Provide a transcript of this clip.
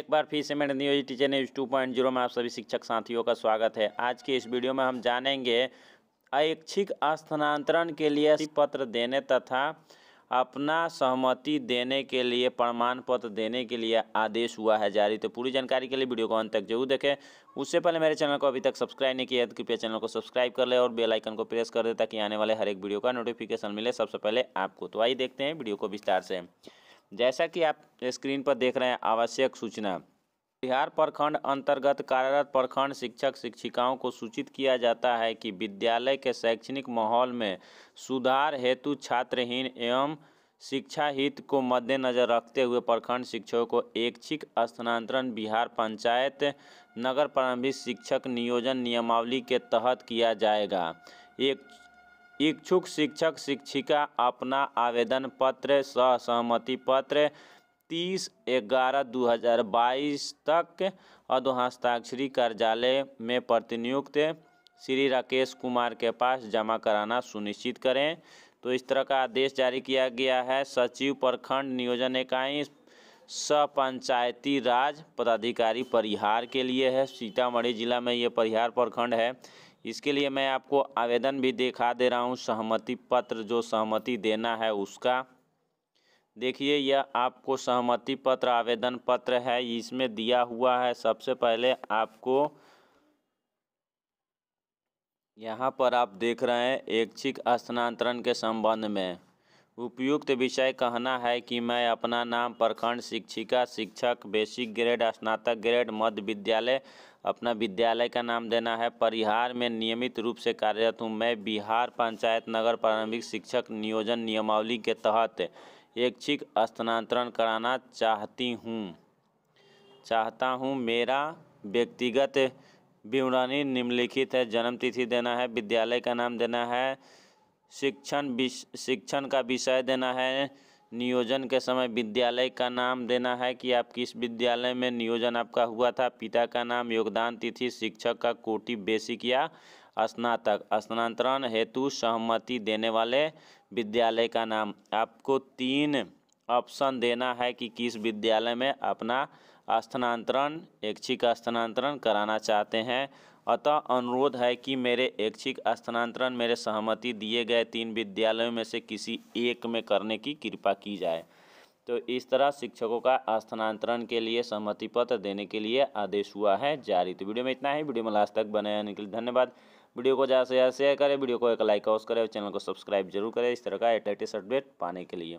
एक बार फिर से मेरे नियोजित teacher news two point zero में आप सभी शिक्षक साथियों का स्वागत है आज के इस वीडियो में हम जानेंगे ऐच्छिक स्थानांतरण के लिए पत्र देने तथा अपना सहमति देने के लिए प्रमाण पत्र देने के लिए आदेश हुआ है जारी तो पूरी जानकारी के लिए वीडियो को अंत तक जरूर देखें उससे पहले मेरे चैनल को अभी तक सब्सक्राइब नहीं किया तो कृपया चैनल को सब्सक्राइब कर ले और बेल आइकन को प्रेस कर दे ताकि आने वाले हर एक वीडियो का नोटिफिकेशन मिले सबसे पहले आपको तो आइए देखते हैं वीडियो को विस्तार से जैसा कि आप स्क्रीन पर देख रहे हैं आवश्यक सूचना बिहार प्रखंड अंतर्गत कार्यरत प्रखंड शिक्षक शिक्षिकाओं को सूचित किया जाता है कि विद्यालय के शैक्षणिक माहौल में सुधार हेतु छात्रहीन एवं शिक्षा हित को मद्देनजर रखते हुए प्रखंड शिक्षकों को ऐच्छिक स्थानांतरण बिहार पंचायत नगर प्रारंभिक शिक्षक नियोजन नियमावली के तहत किया जाएगा एक इच्छुक शिक्षक शिक्षिका अपना आवेदन पत्र सहसहमति पत्र तीस ग्यारह दो हज़ार बाईस तक अधोहस्ताक्षरी कार्यालय में प्रतिनियुक्त श्री राकेश कुमार के पास जमा कराना सुनिश्चित करें तो इस तरह का आदेश जारी किया गया है सचिव प्रखंड नियोजन इकाई स पंचायती राज पदाधिकारी परिहार के लिए है सीतामढ़ी जिला में ये परिहार प्रखंड है इसके लिए मैं आपको आवेदन भी दिखा दे रहा हूँ सहमति पत्र जो सहमति देना है उसका देखिए यह आपको सहमति पत्र आवेदन पत्र है इसमें दिया हुआ है सबसे पहले आपको यहाँ पर आप देख रहे हैं ऐच्छिक स्थानांतरण के संबंध में उपयुक्त विषय कहना है कि मैं अपना नाम प्रखंड शिक्षिका शिक्षक बेसिक ग्रेड स्नातक ग्रेड मध्य विद्यालय अपना विद्यालय का नाम देना है परिहार में नियमित रूप से कार्यरत हूँ मैं बिहार पंचायत नगर प्रारंभिक शिक्षक नियोजन नियमावली के तहत ऐच्छिक स्थानांतरण कराना चाहती हूँ चाहता हूँ मेरा व्यक्तिगत विवरणी निम्नलिखित है जन्म तिथि देना है विद्यालय का नाम देना है शिक्षण शिक्षण का विषय देना है नियोजन के समय विद्यालय का नाम देना है कि आप किस विद्यालय में नियोजन आपका हुआ था पिता का नाम योगदान तिथि शिक्षक का कोटि बेसिक या स्नातक स्थानांतरण हेतु सहमति देने वाले विद्यालय का नाम आपको तीन ऑप्शन देना है कि किस विद्यालय में अपना स्थानांतरण ऐच्छिक स्थानांतरण कराना चाहते हैं अतः अनुरोध है कि मेरे ऐच्छिक स्थानांतरण मेरे सहमति दिए गए तीन विद्यालयों में से किसी एक में करने की कृपा की जाए तो इस तरह शिक्षकों का स्थानांतरण के लिए सहमति पत्र देने के लिए आदेश हुआ है जारी तो वीडियो में इतना ही वीडियो में लास्ट तक बने रहने के लिए धन्यवाद वीडियो को ज़्यादा से ज़्यादा शेयर करें वीडियो को एक लाइक ऑस करें और चैनल को सब्सक्राइब जरूर करें इस तरह का लेटेस्ट अपडेट पाने के लिए